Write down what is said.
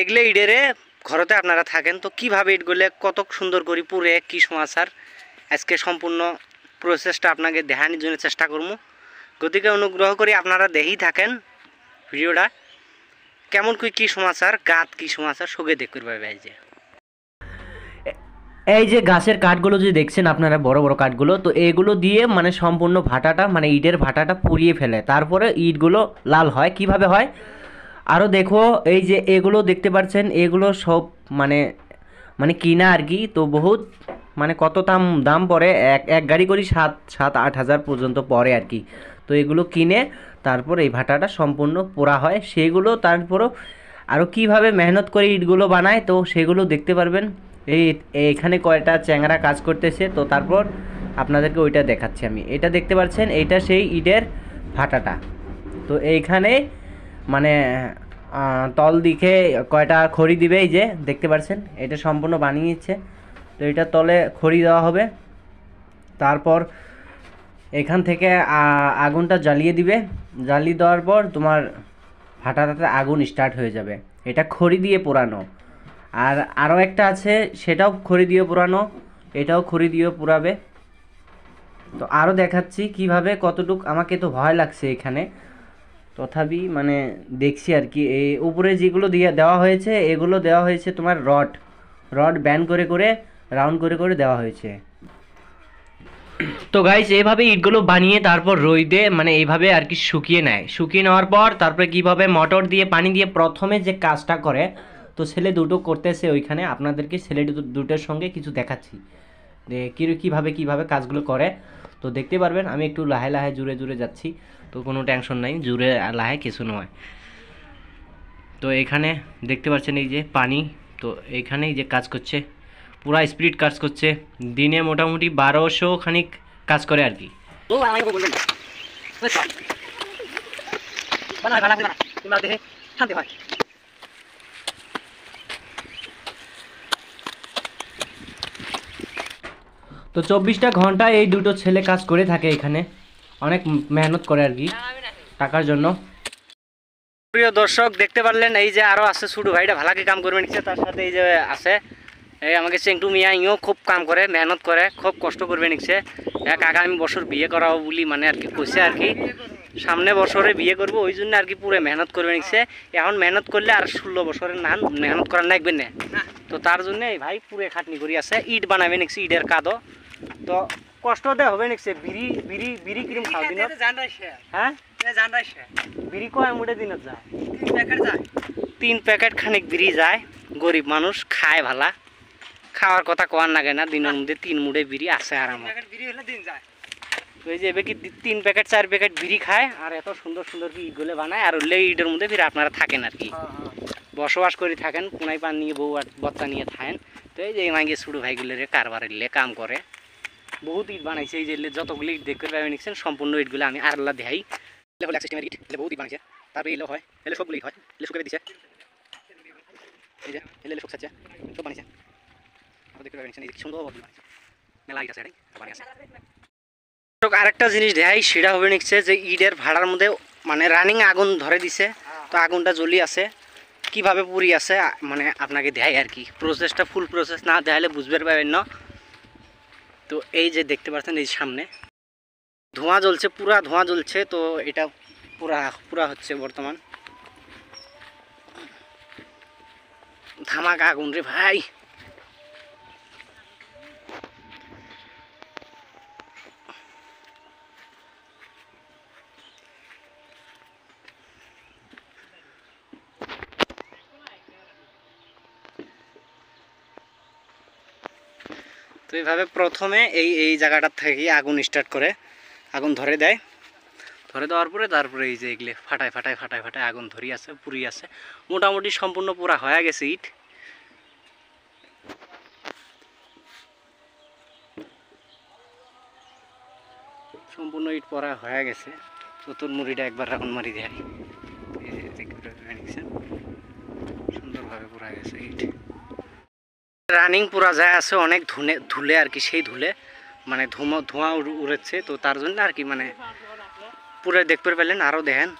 এগলে ইডেরে ঘরতে আপনারা থাকেন তো কিভাবে ইটগুলো কত সুন্দর করি পুরে কী সময় আজকে সম্পূর্ণ প্রসেসটা আপনাকে দেখানোর জন্য চেষ্টা করবো গতিকে অনুগ্রহ করে আপনারা দেখেই থাকেন ভিডিওটা কেমন করে কী সমাচার গাত কী সমাচার সঙ্গে দেখতে পাবে এই যে এই যে গাছের কাঠগুলো যে দেখছেন আপনারা বড় বড় কাঠগুলো তো এগুলো দিয়ে মানে সম্পূর্ণ ভাটাটা মানে ইটের ভাটাটা পুড়িয়ে ফেলে তারপরে ইটগুলো লাল হয় কিভাবে হয় আরও দেখো এই যে এগুলো দেখতে পাচ্ছেন এগুলো সব মানে মানে কিনা আর কি তো বহুত মানে কত দাম দাম পড়ে এক এক গাড়ি করি সাত সাত আট হাজার পর্যন্ত পড়ে আর কি তো এগুলো কিনে তারপর এই ভাটাটা সম্পূর্ণ পোড়া হয় সেগুলো তারপরও আরও কিভাবে মেহনত করে ইটগুলো বানায় তো সেগুলো দেখতে পারবেন এই এখানে কয়টা চ্যাংরা কাজ করতেছে তো তারপর আপনাদেরকে ওইটা দেখাচ্ছি আমি এটা দেখতে পাচ্ছেন এইটা সেই ইটের ভাটাটা তো এইখানে মানে তল দিকে কয়টা খড়ি দিবে এই যে দেখতে পাচ্ছেন এটা সম্পূর্ণ বানিয়েছে তো এটা তলে খড়ি দেওয়া হবে তারপর এখান থেকে আগুনটা জ্বালিয়ে দিবে জ্বালিয়ে দেওয়ার পর তোমার ফাটাটাতে আগুন স্টার্ট হয়ে যাবে এটা খড়ি দিয়ে পোড়ানো আর আরও একটা আছে সেটাও খড়ি দিয়ে পোড়ানো এটাও খড়ি দিয়ে পোড়াবে তো আরও দেখাচ্ছি কিভাবে কতটুক আমাকে তো ভয় লাগছে এখানে তথাপি মানে দেখছি আর কি এই উপরে যেগুলো দিয়ে দেওয়া হয়েছে এগুলো দেওয়া হয়েছে তোমার রড রড ব্যান করে করে রাউন্ড করে করে দেওয়া হয়েছে তো গাইস এইভাবে ইটগুলো বানিয়ে তারপর রোদে মানে এইভাবে আর কি শুকিয়ে নেয় শুকিয়ে নেওয়ার পর তারপরে কীভাবে মটর দিয়ে পানি দিয়ে প্রথমে যে কাজটা করে তো ছেলে দুটো করতেছে ওইখানে আপনাদেরকে ছেলে দুটোর সঙ্গে কিছু দেখাচ্ছি যে কীভাবে কীভাবে কাজগুলো করে তো দেখতে পারবেন আমি একটু লাহে লাহে জুড়ে জুড়ে যাচ্ছি তো কোনো টেনশন নাই জুড়ে লাহে কিছু নয় তো এখানে দেখতে পাচ্ছেন এই যে পানি তো এখানেই যে কাজ করছে পুরা স্পিড কাজ করছে দিনে মোটামুটি বারোশো খানিক কাজ করে আর কি শান্তি হয় তো চব্বিশটা ঘন্টা এই দুটো ছেলে কাজ করে থাকে এখানে অনেক মেহনত করে আর কি টাকার জন্য প্রিয় দর্শক দেখতে পারলেন এই যে আরও আছে ছোটো ভাইটা ভালাকে কাম করবে নিচ্ছে তার সাথে এই যে আছে এই আমাকে চেংটু মিয়া ইও খুব কাম করে মেহনত করে খুব কষ্ট করবে নিচ্ছে এক আগামী বছর বিয়ে করাবো বলি মানে আর কি কইছে আর কি সামনে বছরে বিয়ে করব ওই জন্য আর কি পুরো মেহনত করবে নিচ্ছে এখন মেহনত করলে আর ষোলো বছরের নান মেহনত করার লাগবে না তো তার জন্য ভাই পুরো খাটনি করি আছে ইট বানাবে নিচ্ছে ইটের কাদো তো কষ্ট হবে নাকি বিড়ি বিড়ি বিড়ি ক্রিম দিন হ্যাঁ বিড়ি কয় মুটে দিনত যায় তিন প্যাকেট খানিক বিড়ি যায় গরিব মানুষ খায় ভালা খাওয়ার কথা কোয়ার লাগে না দিনের মধ্যে তিন মুড়ে বিড়ি আছে আর আমার ওই যে এবার কি তিন প্যাকেট চার প্যাকেট বিড়ি খায় আর এত সুন্দর সুন্দর কি ইগুলো বানায় আর ওই ইটের মধ্যে ফিরে আপনারা থাকেন আর কি হ্যাঁ, হ্যাঁ। বসবাস করে থাকেন কোনায় পান নিয়ে বউ আর বচ্চা নিয়ে থাকেন তো এই যে মাঙ্গে ছুটু ভাইগুলোরে কারবারের কাম করে বহুত ইট বানাইছে এই যে যতগুলো ইট দেখতে পাবেন নিচ্ছেন সম্পূর্ণ ইটগুলো আমি আরলা দেখাই এলে সিস্টেমের ইট এলে বহুত ইট বানাইছে তারপরে এলো হয় এলে সবগুলো ইট হয় এলে শুকাবে দিছে এই যে এলে এলে সব বানিয়েছে দেখতে পাবেন এই সুন্দর মেলা ইট আছে এটাই আরেকটা জিনিস দেখাই সেটা হবে নিচ্ছে যে ইটের ভাড়ার মধ্যে মানে রানিং আগুন ধরে দিছে তো আগুনটা জ্বলি আছে কিভাবে পুরি আছে মানে আপনাকে দেয় আর কি প্রসেসটা ফুল প্রসেস না দেখালে বুঝবে পাবেন না তো এই যে দেখতে পাচ্ছেন এই সামনে ধোঁয়া জ্বলছে পুরা ধোঁয়া জ্বলছে তো এটা পুরা পুরা হচ্ছে বর্তমান ধামাকা আগুন রে ভাই তো এইভাবে প্রথমে এই এই জায়গাটার থেকে আগুন স্টার্ট করে আগুন ধরে দেয় ধরে দেওয়ার পরে তারপরে এই যে এগুলো ফাটায় ফাটায় ফাটায় ফাটায় আগুন ধরি আছে পুরি আছে মোটামুটি সম্পূর্ণ পুরা হয়ে গেছে ইট সম্পূর্ণ ইট পরা হয়ে গেছে চতুর মুড়িটা একবার আগুন মারি দেয় সুন্দরভাবে পরা গেছে ইট রানিং পুরা যায় আছে অনেক ধুনে ধুলে আর কি সেই ধুলে মানে ধুমো ধোঁয়া উড়েছে তো তার জন্য আর কি মানে হ্যাঁ, পুরো দেখতে পেলেন আরও দেখেন